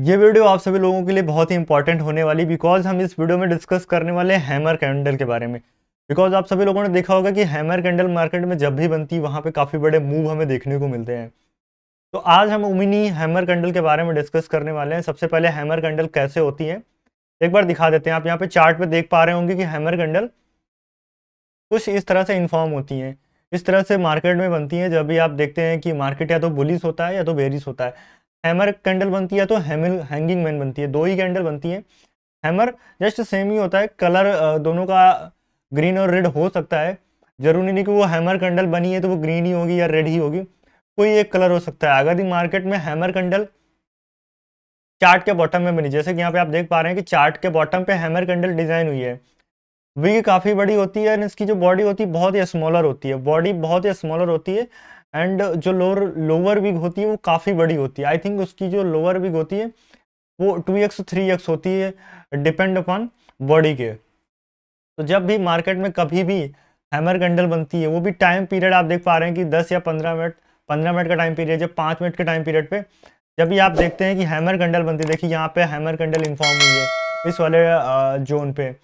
ये वीडियो आप सभी लोगों के लिए बहुत ही इंपॉर्टेंट होने वाली बिकॉज हम इस वीडियो में डिस्कस करने वाले हैं हैमर कैंडल के बारे में बिकॉज आप सभी लोगों ने देखा होगा कि हैमर कैंडल मार्केट में जब भी बनती है वहाँ पर काफ़ी बड़े मूव हमें देखने को मिलते हैं तो आज हम उमिनी हैमर कैंडल के बारे में डिस्कस करने वाले हैं सबसे पहले हैमर कैंडल कैसे होती है एक बार दिखा देते हैं आप यहाँ पे चार्ट पे देख पा रहे होंगे कि हैमर कैंडल कुछ इस तरह से इन्फॉर्म होती हैं इस तरह से मार्केट में बनती हैं जब भी आप देखते हैं कि मार्केट या तो बुलिस होता है या तो बेरिस होता है हैमर कैंडल बनती है तो हैमिल हैंगिंग मैन बनती है दो ही कैंडल बनती है हैमर जस्ट सेम ही होता है कलर दोनों का ग्रीन और रेड हो सकता है जरूरी नहीं कि वो हैमर कैंडल बनी है तो वो ग्रीन ही होगी या रेड ही होगी कोई एक कलर हो सकता है अगर मार्केट में हैमर कैंडल चार्ट के बॉटम में बनी जैसे कि यहाँ पे आप देख पा रहे हैं कि चार्ट के बॉटम पे हैमर कैंडल डिजाइन हुई है विग काफ़ी बड़ी होती है और इसकी जो बॉडी होती है बहुत ही स्मॉलर होती है बॉडी बहुत ही स्मॉलर होती है एंड जो लोअर लोअर विग होती है वो काफ़ी बड़ी होती है आई थिंक उसकी जो लोअर विग होती है वो टू एक्स थ्री एक्स होती है डिपेंड अपॉन बॉडी के तो जब भी मार्केट में कभी भी हैमर कैंडल बनती है वो भी टाइम पीरियड आप देख पा रहे हैं कि दस या पंद्रह मिनट पंद्रह मिनट का टाइम पीरियड जब पाँच मिनट के टाइम पीरियड पे जब भी आप देखते हैं कि हैमर कैंडल बनती है देखिए यहाँ पे हैमर कैंडल इन्फॉर्म हुई है इस वाले जोन पे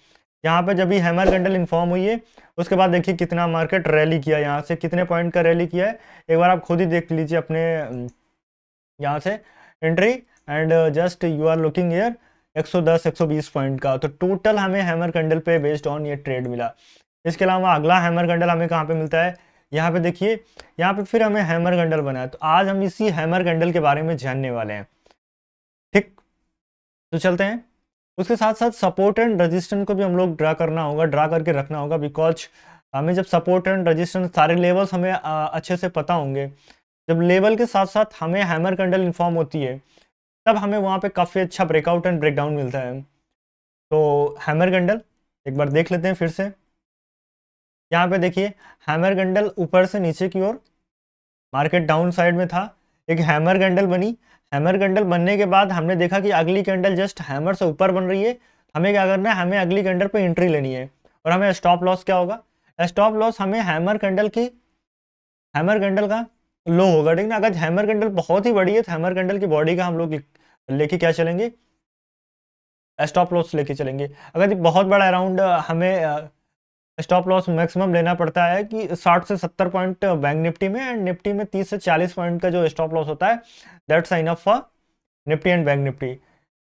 यहाँ पे जब भी हैमर कैंडल इन्फॉर्म हुई है उसके बाद देखिए कितना मार्केट रैली किया यहाँ से कितने पॉइंट का रैली किया है एक बार आप खुद ही देख लीजिए अपने यहाँ से entry and just you are looking here 110 120 point का तो टोटल हमें हैमर कैंडल पे बेस्ड ऑन ये ट्रेड मिला इसके अलावा अगला हैमर कैंडल हमें कहाँ पे मिलता है यहाँ पे देखिए यहाँ पे फिर हमें हैमर कैंडल बना है तो आज हम इसी हैमर कैंडल के बारे में जानने वाले हैं ठीक तो चलते हैं उसके साथ साथ सपोर्ट एंड रजिस्टेंस को भी हम लोग ड्रा करना होगा ड्रा करके रखना होगा बिकॉज हमें जब सपोर्ट एंड रजिस्टेंस सारे लेवल्स हमें अच्छे से पता होंगे जब लेवल के साथ साथ हमें हैमर कैंडल इन्फॉर्म होती है तब हमें वहाँ पे काफ़ी अच्छा ब्रेकआउट एंड ब्रेकडाउन मिलता है तो हैमर कैंडल एक बार देख लेते हैं फिर से यहाँ पे देखिए हैमर कैंडल ऊपर से नीचे की ओर मार्केट डाउन साइड में था एक हैमर कैंडल बनी हैमर कैंडल बनने के बाद हमने देखा कि अगली कैंडल जस्ट हैमर से ऊपर बन रही है हमें क्या करना है हमें अगली कैंडल पर एंट्री लेनी है और हमें स्टॉप लॉस क्या होगा स्टॉप लॉस हमें हैमर कैंडल की हैमर कैंडल का लो होगा ठीक ना अगर हैमर कैंडल बहुत ही बड़ी है तो हैमर कैंडल की बॉडी का हम लोग लेके क्या चलेंगे स्टॉप लॉस लेके चलेंगे अगर बहुत बड़ा अराउंड हमें स्टॉप लॉस मैक्सिमम लेना पड़ता है कि 60 से 70 पॉइंट बैंक निफ्टी में एंड निफ्टी में 30 से 40 पॉइंट का जो स्टॉप लॉस होता है sign enough for Nifty and bank Nifty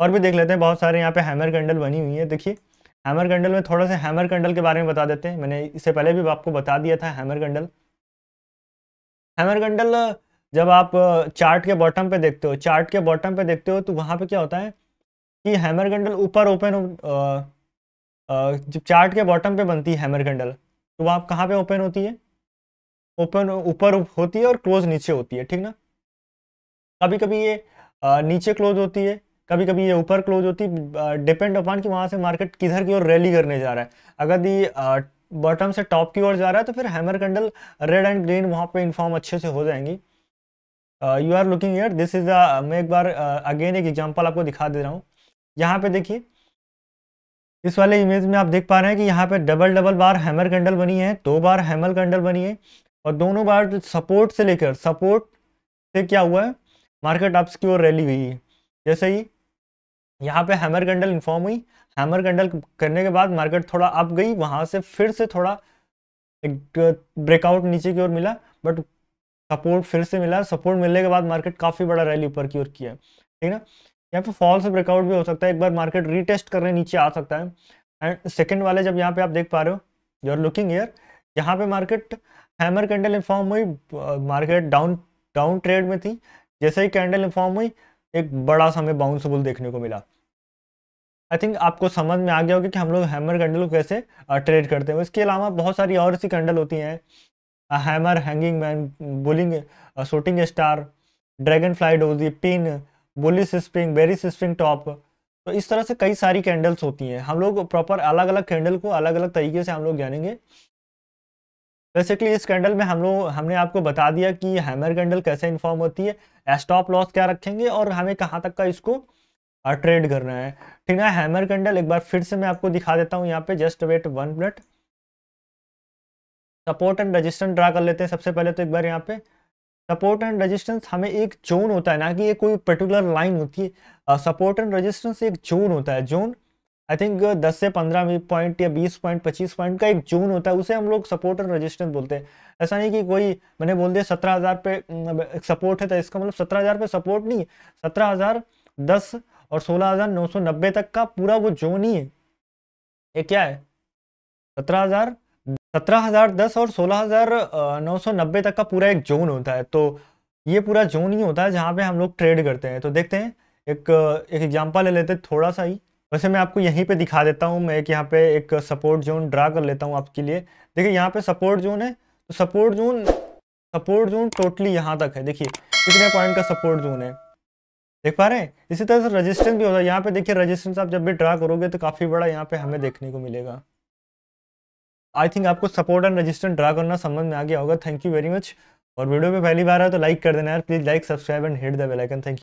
और भी देख लेते हैं बहुत सारे यहाँ पे हैमर कैंडल बनी हुई है देखिए हैमर कैंडल में थोड़ा सा हैमर कैंडल के बारे में बता देते हैं मैंने इससे पहले भी आपको बता दिया था हैमर कैंडल हैमर कैंडल जब आप चार्ट के बॉटम पे देखते हो चार्ट के बॉटम पे देखते हो तो वहाँ पे क्या होता है कि हैमर कैंडल ऊपर ओपन जब चार्ट के बॉटम पे बनती है हैमर कैंडल तो वहाँ कहाँ पे ओपन होती है ओपन ऊपर होती है और क्लोज नीचे होती है ठीक ना कभी कभी ये नीचे क्लोज होती है कभी कभी ये ऊपर क्लोज होती है डिपेंड अपॉन कि वहाँ से मार्केट किधर की ओर रैली करने जा रहा है अगर ये बॉटम से टॉप की ओर जा रहा है तो फिर hammer candle red and green वहाँ पर इन्फॉर्म अच्छे से हो जाएंगी you are looking here this is मैं एक बार अगेन एक एग्जाम्पल आपको दिखा दे रहा हूँ यहाँ पे देखिए इस वाले इमेज में आप देख पा रहे हैं कि यहाँ पे डबल डबल बार हैमर कैंडल बनी है दो बार हैमर कैंडल बनी है और दोनों बार सपोर्ट से लेकर सपोर्ट से क्या हुआ है मार्केट अप्स की ओर रैली हुई है जैसे ही यहाँ पे हैमर कैंडल इन्फॉर्म हुई हैमर कैंडल करने के बाद मार्केट थोड़ा अप गई वहाँ से फिर से थोड़ा एक ब्रेकआउट नीचे की ओर मिला बट सपोर्ट फिर से मिला सपोर्ट मिलने के बाद मार्केट काफ़ी बड़ा रैली ऊपर की ओर किया ठीक ना यहाँ पे फॉल्स ब्रेकआउट भी हो सकता है एक बार मार्केट रीटेस्ट करने नीचे आ सकता है एंड सेकेंड वाले जब यहाँ पे आप देख पा रहे हो यू आर लुकिंग ईयर यहाँ पे मार्केट हैमर कैंडल इन्फॉर्म हुई मार्केट डाउन डाउन ट्रेड में थी जैसे ही कैंडल इन्फॉर्म हुई एक बड़ा सा हमें देखने को मिला आई थिंक आपको समझ में आ गया होगा कि हम लोग हैमर कैंडल को कैसे ट्रेड करते हैं इसके अलावा बहुत सारी और सी कैंडल होती हैं hammer hanging man bulling shooting star dragonfly doji pin bullish spring bearish spring top तो इस तरह से कई सारी कैंडल्स होती हैं हम लोग प्रॉपर अलग अलग कैंडल को अलग अलग तरीके से हम लोग जानेंगे बेसिकली इस कैंडल में हम लोग हमने आपको बता दिया कि हैमर कैंडल कैसे इन्फॉर्म होती है स्टॉप लॉस क्या रखेंगे और हमें कहाँ तक का इसको ट्रेड करना है ठीक है हैमर कैंडल एक बार फिर से मैं आपको दिखा देता हूँ यहाँ पे just wait one minute support and resistance draw कर लेते हैं सबसे पहले तो एक बार यहाँ पे सपोर्ट एंड रेजिस्टेंस हमें एक जोन होता है ना कि ये कोई पर्टिकुलर लाइन होती है सपोर्ट एंड रेजिस्टेंस एक जोन होता है जोन आई थिंक दस से पंद्रह पॉइंट या बीस पॉइंट पच्चीस पॉइंट का एक जोन होता है उसे हम लोग सपोर्ट एंड रेजिस्टेंस बोलते हैं ऐसा नहीं कि कोई मैंने बोल दिया सत्रह हज़ार पे सपोर्ट है तो इसका मतलब सत्रह हज़ार पे सपोर्ट नहीं है सत्रह हज़ार दस और सोलह हज़ार नौ सौ नब्बे तक का पूरा वो जोन ही है ये क्या है सत्रह हज़ार सत्रह हज़ार दस और सोलह हज़ार नौ सौ नब्बे तक का पूरा एक जोन होता है तो ये पूरा जोन ही होता है जहाँ पे हम लोग ट्रेड करते हैं तो देखते हैं एक एक एग्जांपल ले लेते हैं थोड़ा सा ही वैसे मैं आपको यहीं पे दिखा देता हूँ मैं एक यहाँ पे एक सपोर्ट जोन ड्रा कर लेता हूँ आपके लिए देखिए यहाँ पे सपोर्ट जोन है तो support zone support zone totally यहाँ तक है देखिए कितने पॉइंट का सपोर्ट जोन है देख पा रहे हैं इसी तरह से रजिस्टेंस भी होता है यहाँ पे देखिए रजिस्टेंस आप जब भी ड्रा करोगे तो काफ़ी बड़ा यहाँ पे हमें देखने को मिलेगा आई थिंक आपको सपोर्ट एंड रजिस्टेंस ड्रा करना समझ में आ गया होगा थैंक यू वेरी मच और वीडियो में पहली बार आया तो लाइक कर देना यार please like subscribe and hit the bell icon thank you